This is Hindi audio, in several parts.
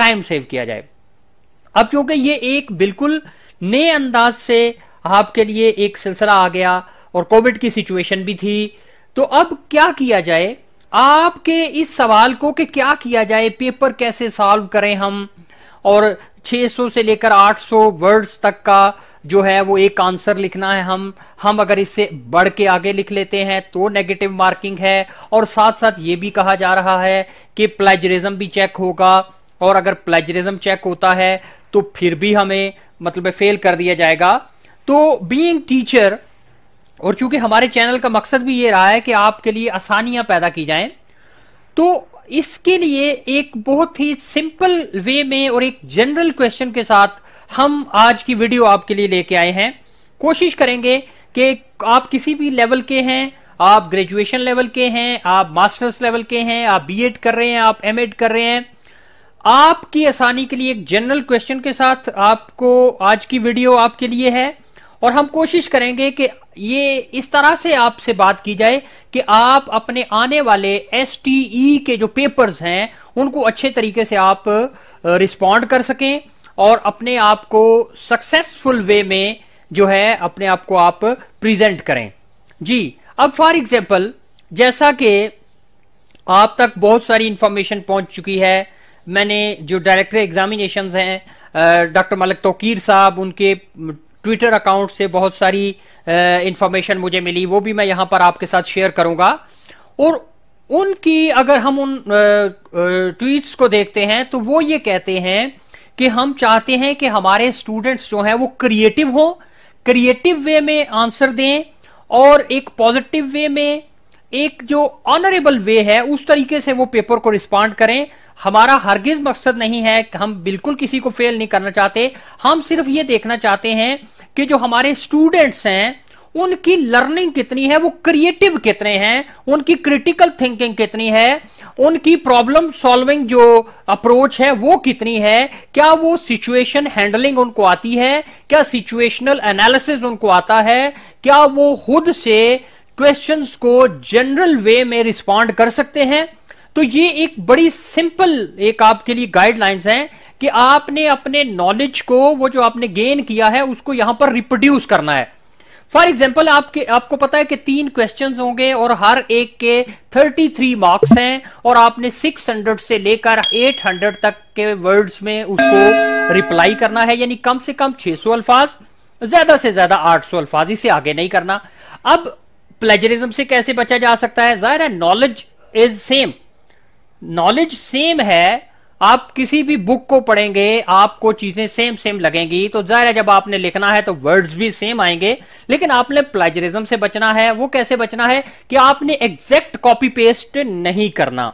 टाइम सेव किया जाए अब चूंकि ये एक बिल्कुल नए अंदाज से आपके लिए एक सिलसिला आ गया और कोविड की सिचुएशन भी थी तो अब क्या किया जाए आपके इस सवाल को कि क्या किया जाए पेपर कैसे सॉल्व करें हम और 600 से लेकर 800 वर्ड्स तक का जो है वो एक आंसर लिखना है हम हम अगर इससे बढ़ के आगे लिख लेते हैं तो नेगेटिव मार्किंग है और साथ साथ ये भी कहा जा रहा है कि प्लेजरिज्म भी चेक होगा और अगर प्लेजरिज्म चेक होता है तो फिर भी हमें मतलब फेल कर दिया जाएगा तो बीइंग टीचर और चूंकि हमारे चैनल का मकसद भी ये रहा है कि आपके लिए आसानियां पैदा की जाएं तो इसके लिए एक बहुत ही सिंपल वे में और एक जनरल क्वेश्चन के साथ हम आज की वीडियो आपके लिए लेके आए हैं कोशिश करेंगे कि आप किसी भी लेवल के हैं आप ग्रेजुएशन लेवल के हैं आप मास्टर्स लेवल के हैं आप बीएड कर रहे हैं आप एमएड कर रहे हैं आपकी आसानी के लिए एक जनरल क्वेश्चन के साथ आपको आज की वीडियो आपके लिए है और हम कोशिश करेंगे कि ये इस तरह से आपसे बात की जाए कि आप अपने आने वाले एस e के जो पेपर्स हैं उनको अच्छे तरीके से आप रिस्पॉन्ड कर सकें और अपने आप को सक्सेसफुल वे में जो है अपने आप को आप प्रेजेंट करें जी अब फॉर एग्जाम्पल जैसा कि आप तक बहुत सारी इंफॉर्मेशन पहुंच चुकी है मैंने जो डायरेक्टर एग्जामिनेशन हैं डॉक्टर मलिक तोकीर साहब उनके ट्विटर अकाउंट से बहुत सारी इंफॉर्मेशन मुझे मिली वो भी मैं यहाँ पर आपके साथ शेयर करूँगा और उनकी अगर हम उन ट्वीट्स को देखते हैं तो वो ये कहते हैं कि हम चाहते हैं कि हमारे स्टूडेंट्स जो हैं वो क्रिएटिव हों क्रिएटिव वे में आंसर दें और एक पॉजिटिव वे में एक जो ऑनरेबल वे है उस तरीके से वो पेपर को रिस्पॉन्ड करें हमारा हरगिज मकसद नहीं है कि हम बिल्कुल किसी को फेल नहीं करना चाहते हम सिर्फ ये देखना चाहते हैं कि जो हमारे स्टूडेंट्स हैं उनकी लर्निंग कितनी है वो क्रिएटिव कितने हैं उनकी क्रिटिकल थिंकिंग कितनी है उनकी प्रॉब्लम सॉल्विंग जो अप्रोच है वो कितनी है क्या वो सिचुएशन हैंडलिंग उनको आती है क्या सिचुएशनल एनालिसिस उनको आता है क्या वो खुद से क्वेश्चंस को जनरल वे में रिस्पॉन्ड कर सकते हैं तो ये एक बड़ी सिंपल एक आपके लिए गाइडलाइंस हैं कि आपने अपने नॉलेज को वो जो आपने गेन किया है उसको यहां पर रिप्रोड्यूस करना है फॉर एग्जाम्पल आपके आपको पता है कि तीन क्वेश्चन होंगे और हर एक के 33 मार्क्स हैं और आपने 600 से लेकर 800 तक के वर्ड्स में उसको रिप्लाई करना है यानी कम से कम 600 सौ अल्फाज ज्यादा से ज्यादा 800 सौ अल्फाज इसे आगे नहीं करना अब प्लेजरिज्म से कैसे बचा जा सकता है जाहिर है knowledge is same knowledge same है आप किसी भी बुक को पढ़ेंगे आपको चीजें सेम सेम लगेंगी तो जाहिर है जब आपने लिखना है तो वर्ड्स भी सेम आएंगे लेकिन आपने प्लेजरिज्म से बचना है वो कैसे बचना है कि आपने एग्जैक्ट कॉपी पेस्ट नहीं करना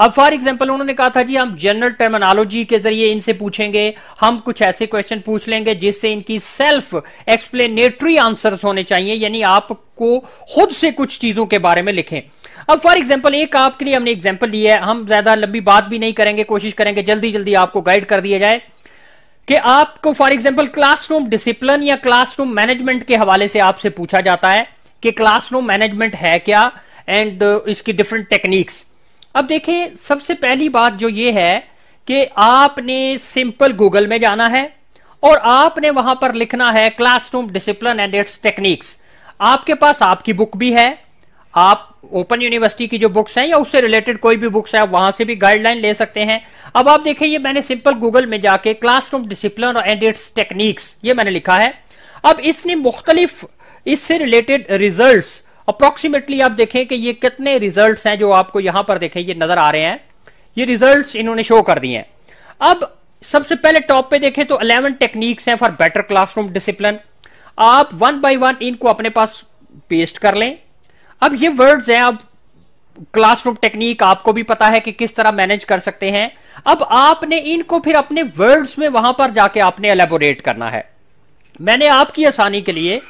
अब फॉर एग्जाम्पल उन्होंने कहा था जी हम जनरल टर्मिनोलॉजी के जरिए इनसे पूछेंगे हम कुछ ऐसे क्वेश्चन पूछ लेंगे जिससे इनकी सेल्फ एक्सप्लेनेटरी आंसर होने चाहिए यानी आपको खुद से कुछ चीजों के बारे में लिखें अब फॉर एग्जाम्पल एक आपके लिए हमने एग्जाम्पल लिया है हम ज्यादा लंबी बात भी नहीं करेंगे कोशिश करेंगे जल्दी जल्दी आपको गाइड कर दिया जाए कि आपको फॉर एग्जाम्पल क्लासरूम डिसिप्लिन या क्लासरूम मैनेजमेंट के हवाले से आपसे पूछा जाता है कि क्लासरूम मैनेजमेंट है क्या एंड uh, इसकी डिफरेंट टेक्निक्स अब देखें सबसे पहली बात जो ये है कि आपने सिंपल गूगल में जाना है और आपने वहां पर लिखना है classroom discipline and its techniques आपके पास आपकी बुक भी है आप ओपन यूनिवर्सिटी की जो बुक्स हैं या उससे रिलेटेड कोई भी बुक्स है आप वहां से भी गाइडलाइन ले सकते हैं अब आप देखें ये मैंने सिंपल गूगल में जाके classroom discipline and its techniques ये मैंने लिखा है अब इसने मुख्तलिफ इससे रिलेटेड रिजल्ट्स अप्रोक्सीमेटली आप देखें कि ये कितने रिजल्ट हैं जो आपको यहां पर देखें ये नजर आ रहे हैं ये रिजल्ट इन्होंने शो कर दिए हैं अब सबसे पहले टॉप पे देखें तो 11 टेक्निक्स हैं फॉर बेटर क्लासरूम डिसिप्लिन आप वन बाय वन इनको अपने पास पेस्ट कर लें अब ये वर्ड्स हैं अब क्लासरूम टेक्निक आपको भी पता है कि किस तरह मैनेज कर सकते हैं अब आपने इनको फिर अपने वर्ड्स में वहां पर जाके आपने एलेबोरेट करना है मैंने आपकी आसानी के लिए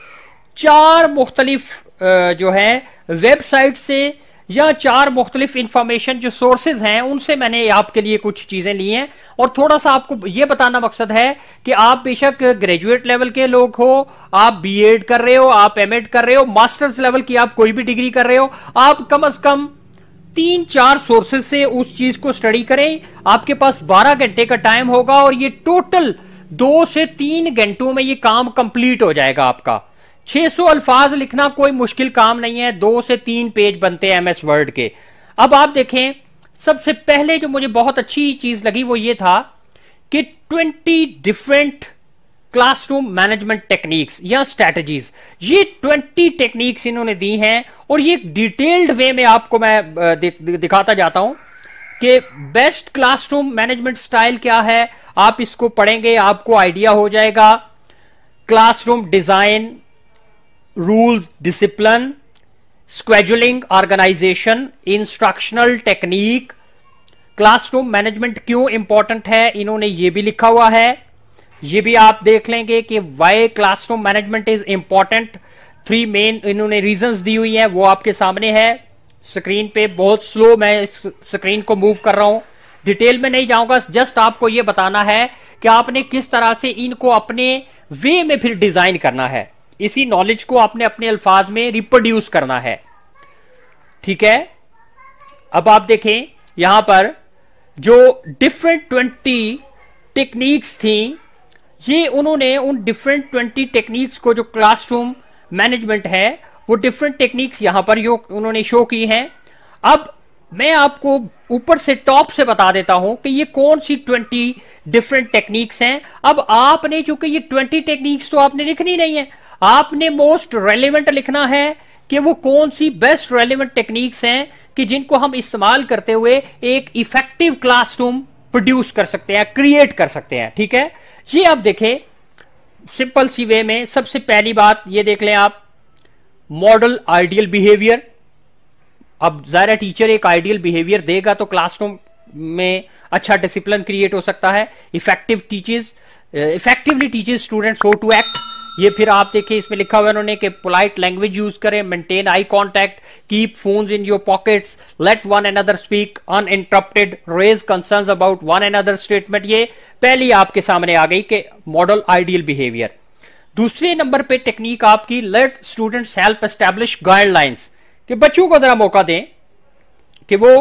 चार मुख्तलिफ जो है वेबसाइट से या चार मुख्तलिफ इंफॉर्मेशन जो सोर्सेज हैं उनसे मैंने आपके लिए कुछ चीज़ें ली हैं और थोड़ा सा आपको ये बताना मकसद है कि आप बेशक ग्रेजुएट लेवल के लोग हो आप बीएड कर रहे हो आप एमएड कर रहे हो मास्टर्स लेवल की आप कोई भी डिग्री कर रहे हो आप कम अज कम तीन चार सोर्सेज से उस चीज को स्टडी करें आपके पास बारह घंटे का टाइम होगा और ये टोटल दो से तीन घंटों में ये काम कंप्लीट हो जाएगा आपका 600 अल्फाज लिखना कोई मुश्किल काम नहीं है दो से तीन पेज बनते हैं एमएस वर्ड के अब आप देखें सबसे पहले जो मुझे बहुत अच्छी चीज लगी वो ये था कि 20 डिफरेंट क्लासरूम मैनेजमेंट टेक्निक्स या स्ट्रेटजीज ये 20 टेक्निक्स इन्होंने दी हैं और ये डिटेल्ड वे में आपको मैं दिखाता जाता हूं कि बेस्ट क्लासरूम मैनेजमेंट स्टाइल क्या है आप इसको पढ़ेंगे आपको आइडिया हो जाएगा classroom design rules discipline scheduling organization instructional technique classroom management क्यों इंपॉर्टेंट है इन्होंने ये भी लिखा हुआ है ये भी आप देख लेंगे कि why classroom management is important three main इन्होंने रीजंस दी हुई हैं वो आपके सामने है स्क्रीन पे बहुत स्लो मैं इस स्क्रीन को मूव कर रहा हूं डिटेल में नहीं जाऊंगा जस्ट आपको ये बताना है कि आपने किस तरह से इनको अपने वे में फिर डिजाइन करना है इसी नॉलेज को आपने अपने अल्फाज में रिप्रोड्यूस करना है ठीक है अब आप देखें यहां पर जो डिफरेंट ट्वेंटी टेक्निक्स थी ये उन्होंने उन डिफरेंट ट्वेंटी टेक्निक्स को जो क्लासरूम मैनेजमेंट है वो डिफरेंट टेक्निक्स यहां पर उन्होंने शो की हैं अब मैं आपको ऊपर से टॉप से बता देता हूं कि ये कौन सी ट्वेंटी डिफरेंट टेक्निक्स हैं अब आपने चूंकि ये ट्वेंटी टेक्निक्स तो आपने लिखनी नहीं है आपने मोस्ट रेलिवेंट लिखना है कि वो कौन सी बेस्ट रेलिवेंट टेक्निक्स हैं कि जिनको हम इस्तेमाल करते हुए एक इफेक्टिव क्लासरूम प्रोड्यूस कर सकते हैं क्रिएट कर सकते हैं ठीक है ये आप देखें सिंपल सी वे में सबसे पहली बात ये देख लें आप मॉडल आइडियल बिहेवियर अब जारा टीचर एक आइडियल बिहेवियर देगा तो क्लासरूम में अच्छा डिसिप्लिन क्रिएट हो सकता है effective teaches effectively teaches students how to act ये फिर आप देखिए इसमें लिखा हुआ है उन्होंने कि पोलाइट लैंग्वेज यूज करें maintain eye contact keep phones in your pockets let one another speak uninterrupted raise concern about one another statement ये पहली आपके सामने आ गई कि मॉडल आइडियल बिहेवियर दूसरे नंबर पे टेक्निक आपकी let students help establish guidelines कि बच्चों को जरा मौका दें कि वो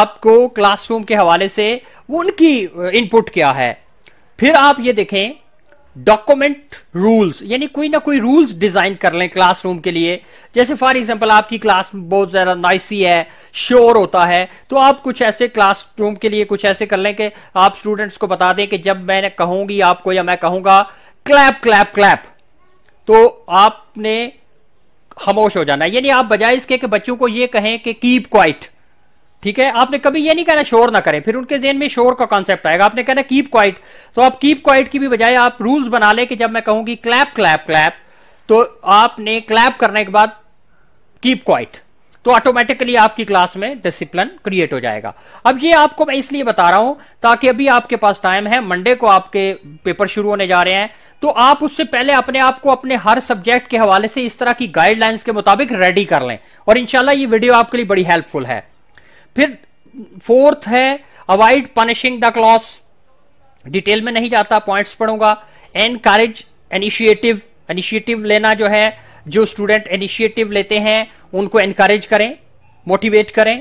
आपको क्लासरूम के हवाले से उनकी इनपुट क्या है फिर आप ये देखें डॉक्यूमेंट रूल्स यानी कोई ना कोई रूल्स डिजाइन कर लें क्लासरूम के लिए जैसे फॉर एग्जांपल आपकी क्लास बहुत ज़्यादा नाइसी है श्योर होता है तो आप कुछ ऐसे क्लासरूम के लिए कुछ ऐसे कर लें कि आप स्टूडेंट्स को बता दें कि जब मैं कहूंगी आपको या मैं कहूंगा क्लैप क्लैप क्लैप तो आपने खामोश हो जाना यानी आप बजाय इसके कि बच्चों को यह कहें कि कीप क्वाइट ठीक है आपने कभी ये नहीं कहना शोर ना करें फिर उनके जेन में शोर का कॉन्सेप्ट आएगा आपने कहना कीप क्वाइट तो आप कीप क्वाइट की भी बजाय आप रूल्स बना लें कि जब मैं कहूंगी क्लैप क्लैप क्लैप तो आपने क्लैप करने के बाद कीप क्वाइट तो ऑटोमेटिकली आपकी क्लास में डिसिप्लिन क्रिएट हो जाएगा अब ये आपको मैं इसलिए बता रहा हूं ताकि अभी आपके पास टाइम है मंडे को आपके पेपर शुरू होने जा रहे हैं तो आप उससे पहले अपने आप को अपने हर सब्जेक्ट के हवाले से इस तरह की गाइडलाइंस के मुताबिक रेडी कर लें और इंशाल्लाह ये वीडियो आपके लिए बड़ी हेल्पफुल है फिर फोर्थ है avoid punishing the class detail में नहीं जाता पॉइंट्स पढ़ूंगा एनकरेज इनिशिएटिव इनिशिएटिव लेना जो है जो स्टूडेंट इनिशिएटिव लेते हैं उनको एनकरेज करें मोटिवेट करें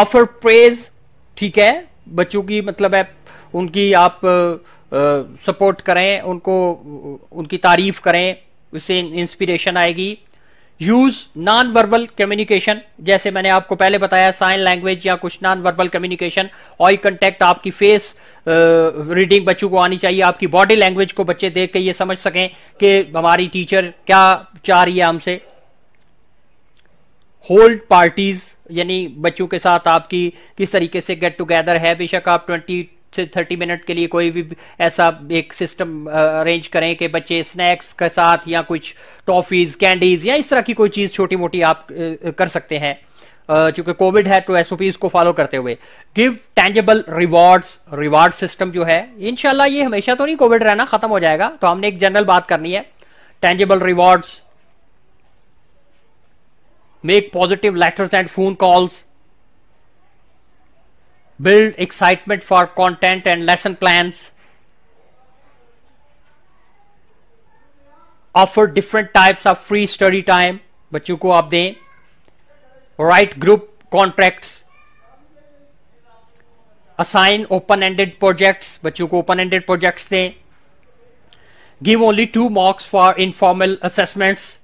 ऑफर प्रेज ठीक है बच्चों की मतलब है उनकी आप सपोर्ट करें उनको उनकी तारीफ करें उससे इंस्पिरेशन आएगी यूज नॉन वर्बल कम्युनिकेशन जैसे मैंने आपको पहले बताया साइन लैंग्वेज या कुछ non verbal communication eye contact आपकी फेस रीडिंग बच्चों को आनी चाहिए आपकी बॉडी लैंग्वेज को बच्चे देख के ये समझ सकें कि हमारी टीचर क्या चाह रही है हमसे होल्ड पार्टीज यानी बच्चों के साथ आपकी किस तरीके से गेट टुगेदर है बेशक आप ट्वेंटी थर्टी मिनट के लिए कोई भी ऐसा एक सिस्टम अरेंज करें कि बच्चे स्नैक्स के साथ या कुछ टॉफ़ीज़ कैंडीज़ या इस तरह की कोई चीज़ छोटी मोटी आप कर सकते हैं चूंकि कोविड है तो एसओपी को फॉलो करते हुए give tangible rewards reward system जो है इनशाला ये हमेशा तो नहीं कोविड रहना खत्म हो जाएगा तो हमने एक जनरल बात करनी है tangible rewards make positive letters and phone calls build excitement for content and lesson plans, offer different types of free study time बच्चों को आप दें write group contracts assign open ended projects बच्चों को open ended projects दें give only two marks for informal assessments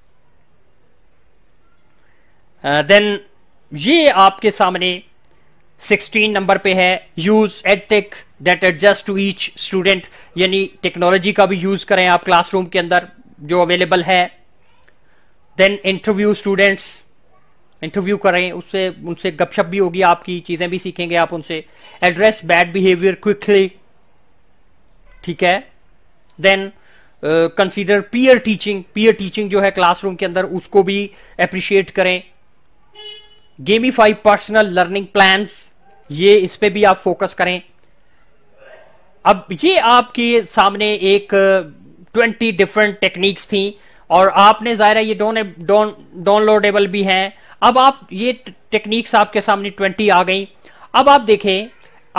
uh, Then, uh, ये आपके सामने सिक्सटीन नंबर पे है use edtech that adjust to each student यानी टेक्नोलॉजी का भी यूज करें आप क्लासरूम के अंदर जो अवेलेबल है देन इंटरव्यू स्टूडेंट्स इंटरव्यू करें उससे उनसे गपशप भी होगी आपकी चीज़ें भी सीखेंगे आप उनसे एड्रेस बैड बिहेवियर क्विकली ठीक है then consider peer teaching peer teaching जो है क्लासरूम के अंदर उसको भी अप्रिशिएट करें गेमीफाई पर्सनल लर्निंग प्लान्स ये इस पर भी आप फोकस करें अब ये आपके सामने एक ट्वेंटी डिफरेंट टेक्निक्स थी और आपने ज़ाहिर ये डोन डाउनलोडेबल भी हैं अब आप ये टेक्निक्स आपके सामने ट्वेंटी आ गई अब आप देखें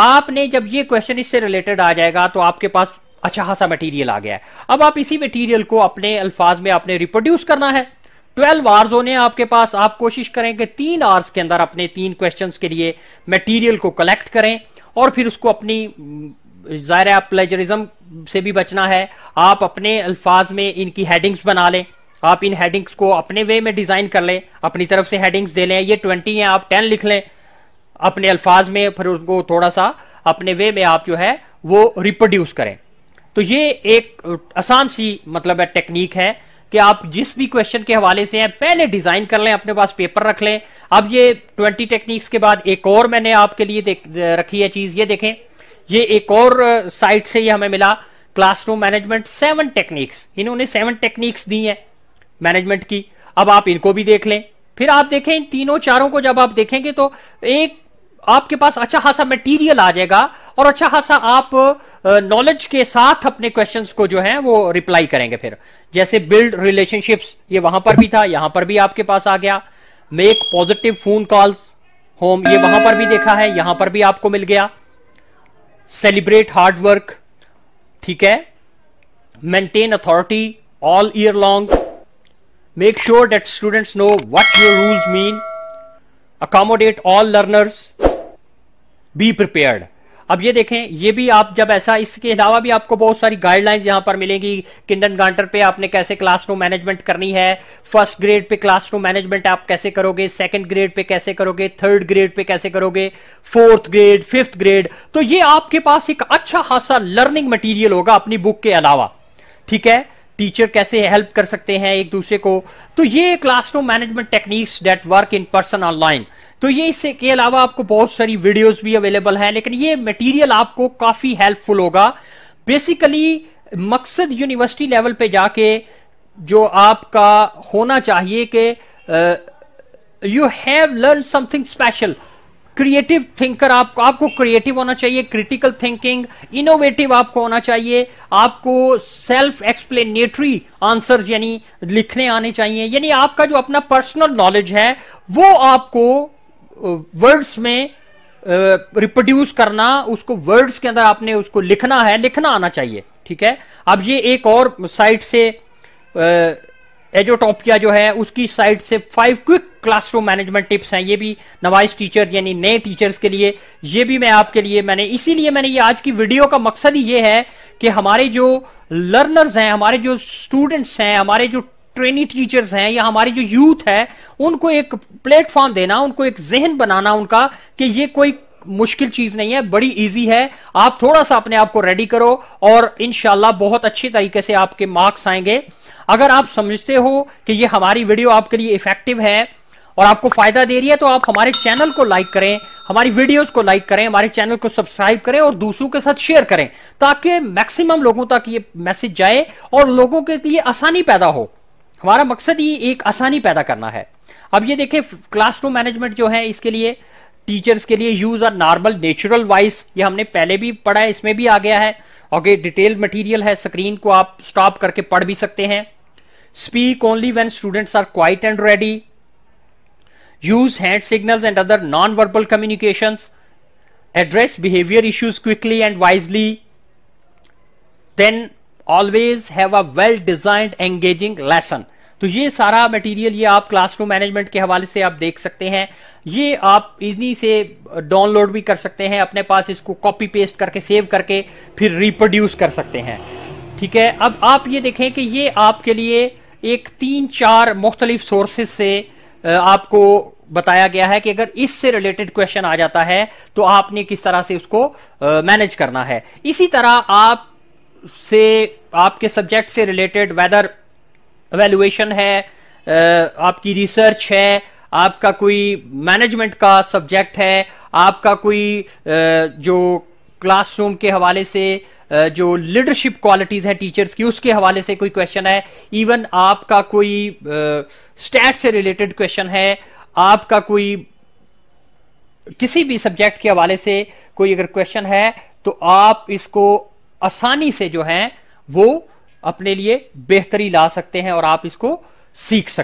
आपने जब ये क्वेश्चन इससे रिलेटेड आ जाएगा तो आपके पास अच्छा खासा मटेरियल आ गया है अब आप इसी मटेरियल को अपने अल्फाज में आपने रिप्रोड्यूस करना है ट्वेल्व आवर्स होने आपके पास आप कोशिश करें कि तीन आवर्स के अंदर अपने तीन क्वेश्चन के लिए मटीरियल को कलेक्ट करें और फिर उसको अपनी हम्म, ज़ाहिर आप प्लेजरिज्म से भी बचना है आप अपने अल्फाज में इनकी हेडिंग्स बना लें आप इन हेडिंग्स को अपने वे में डिज़ाइन कर लें अपनी तरफ से हेडिंग्स दे लें ये ट्वेंटी हैं आप टेन लिख लें अपने अल्फाज में फिर उसको थोड़ा सा अपने वे में आप जो है वो रिप्रोड्यूस करें तो ये एक आसान सी मतलब है टेक्निक है कि आप जिस भी क्वेश्चन के हवाले से हैं पहले डिजाइन कर लें अपने पास पेपर रख लें अब ये ट्वेंटी टेक्निक्स के बाद एक और मैंने आपके लिए रखी है चीज ये देखें ये एक और साइट से ये हमें मिला क्लासरूम मैनेजमेंट सेवन टेक्निक्स इन्होंने सेवन टेक्निक्स दी है मैनेजमेंट की अब आप इनको भी देख लें फिर आप देखें इन तीनों चारों को जब आप देखेंगे तो एक आपके पास अच्छा खासा मटेरियल आ जाएगा और अच्छा खासा आप नॉलेज के साथ अपने क्वेश्चंस को जो है वो रिप्लाई करेंगे फिर जैसे बिल्ड रिलेशनशिप्स ये वहां पर भी था यहां पर भी आपके पास आ गया make positive phone calls home ये वहां पर भी देखा है यहां पर भी आपको मिल गया सेलिब्रेट हार्डवर्क ठीक है maintain authority all year long make sure that students know what your rules mean accommodate all learners be prepared अब ये देखें ये भी आप जब ऐसा इसके अलावा भी आपको बहुत सारी गाइडलाइंस यहां पर मिलेंगी किंडन गांटर पे आपने कैसे क्लासरूम मैनेजमेंट करनी है फर्स्ट ग्रेड पे क्लासरूम मैनेजमेंट आप कैसे करोगे सेकंड ग्रेड पे कैसे करोगे थर्ड ग्रेड पे कैसे करोगे फोर्थ ग्रेड फिफ्थ ग्रेड तो ये आपके पास एक अच्छा खासा लर्निंग मटीरियल होगा अपनी बुक के अलावा ठीक है टीचर कैसे हेल्प कर सकते हैं एक दूसरे को तो ये classroom management techniques that work in person online तो ये इससे के अलावा आपको बहुत सारी वीडियोस भी अवेलेबल हैं लेकिन ये मटेरियल आपको काफी हेल्पफुल होगा बेसिकली मकसद यूनिवर्सिटी लेवल पे जाके जो आपका होना चाहिए कि you have learn something special creative thinker आप आपको क्रिएटिव होना चाहिए क्रिटिकल थिंकिंग इनोवेटिव आपको होना चाहिए आपको सेल्फ एक्सप्लेनेटरी आंसर्स यानी लिखने आने चाहिए यानी आपका जो अपना पर्सनल नॉलेज है वो आपको वर्ड्स में रिप्रोड्यूस करना उसको वर्ड्स के अंदर आपने उसको लिखना है लिखना आना चाहिए ठीक है अब ये एक और साइट से uh, एजोटोपिया जो है उसकी साइड से five quick classroom management tips हैं ये भी नवाइस टीचर यानी नए टीचर्स के लिए ये भी मैं आपके लिए मैंने इसीलिए मैंने ये आज की वीडियो का मकसद ही ये है कि हमारे जो लर्नर्स हैं हमारे जो स्टूडेंट्स हैं हमारे जो ट्रेनी टीचर्स हैं या हमारी जो यूथ है उनको एक प्लेटफॉर्म देना उनको एक जहन बनाना उनका कि ये कोई मुश्किल चीज नहीं है बड़ी ईजी है आप थोड़ा सा अपने आप को रेडी करो और इनशाला बहुत अच्छी तरीके से आपके मार्क्स आएंगे अगर आप समझते हो कि ये हमारी वीडियो आपके लिए इफेक्टिव है और आपको फायदा दे रही है तो आप हमारे चैनल को लाइक करें हमारी वीडियोस को लाइक करें हमारे चैनल को सब्सक्राइब करें और दूसरों के साथ शेयर करें ताकि मैक्सिमम लोगों तक ये मैसेज जाए और लोगों के लिए आसानी पैदा हो हमारा मकसद ये एक आसानी पैदा करना है अब ये देखें क्लासरूम मैनेजमेंट जो है इसके लिए टीचर्स के लिए use are normal natural voice ये हमने पहले भी पढ़ा है इसमें भी आ गया है ओके डिटेल मटेरियल है स्क्रीन को आप स्टॉप करके पढ़ भी सकते हैं speak only when students are quiet and ready use hand signals and other non verbal communication address behaviour issues quickly and wisely then always have a well designed engaging lesson तो ये सारा मटेरियल ये आप क्लासरूम मैनेजमेंट के हवाले से आप देख सकते हैं ये आप इजनी से डाउनलोड भी कर सकते हैं अपने पास इसको कॉपी पेस्ट करके सेव करके फिर रिप्रोड्यूस कर सकते हैं ठीक है अब आप ये देखें कि ये आपके लिए एक तीन चार मुख्तलिफ सोर्सेस से आपको बताया गया है कि अगर इससे रिलेटेड क्वेश्चन आ जाता है तो आपने किस तरह से उसको मैनेज करना है इसी तरह आप से आपके सब्जेक्ट से रिलेटेड वेदर वैल्यूएशन है आपकी रिसर्च है आपका कोई मैनेजमेंट का सब्जेक्ट है आपका कोई जो क्लासरूम के हवाले से जो लीडरशिप क्वालिटीज़ हैं टीचर्स की उसके हवाले से कोई क्वेश्चन है इवन आपका कोई स्टैट से रिलेटेड क्वेश्चन है आपका कोई किसी भी सब्जेक्ट के हवाले से कोई अगर क्वेश्चन है तो आप इसको आसानी से जो है वो अपने लिए बेहतरी ला सकते हैं और आप इसको सीख सकते